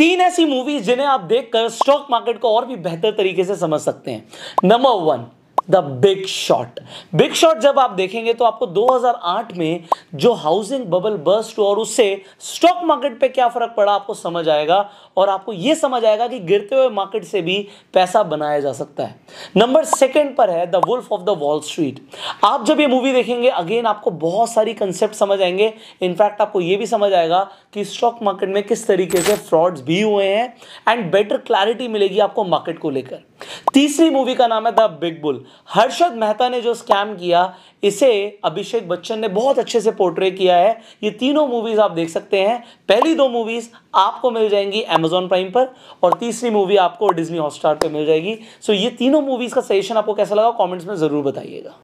तीन ऐसी मूवीज जिन्हें आप देखकर स्टॉक मार्केट को और भी बेहतर तरीके से समझ सकते हैं number one the big shot big shot जब आप देखेंगे तो आपको 2008 में जो हाउसिंग बबल बर्स्ट और उससे स्टॉक मार्केट पे क्या फर्क पड़ा आपको समझ आएगा और आपको यह समझ आएगा कि गिरते हुए मार्केट से भी पैसा बनाया जा सकता है नंबर सेकंड पर है the wolf of the wall street आप जब ये मूवी देखेंगे अगेन आपको बहुत सारी कंसेप्ट समझ आएंगे इनफैक्ट आपको यह भी समझ आएगा कि स्टॉक मार्केट में किस तरीके से फ्रॉड्स भी हुए हैं एंड बेटर क्लैरिटी मिलेगी आपको मार्केट को लेकर तीसरी मूवी का नाम है the big bull Harshad Mehta ने जो स्कैम किया इसे अभिषेक बच्चन ने बहुत अच्छे से पोर्ट्रे किया है ये तीनों मूवीज आप देख सकते हैं पहली दो मूवीज आपको मिल जाएंगी एमेजॉन प्राइम पर और तीसरी मूवी आपको डिज्नी हॉटस्टार पर मिल जाएगी सो ये तीनों मूवीज का सजेशन आपको कैसा लगा कॉमेंट्स में जरूर बताइएगा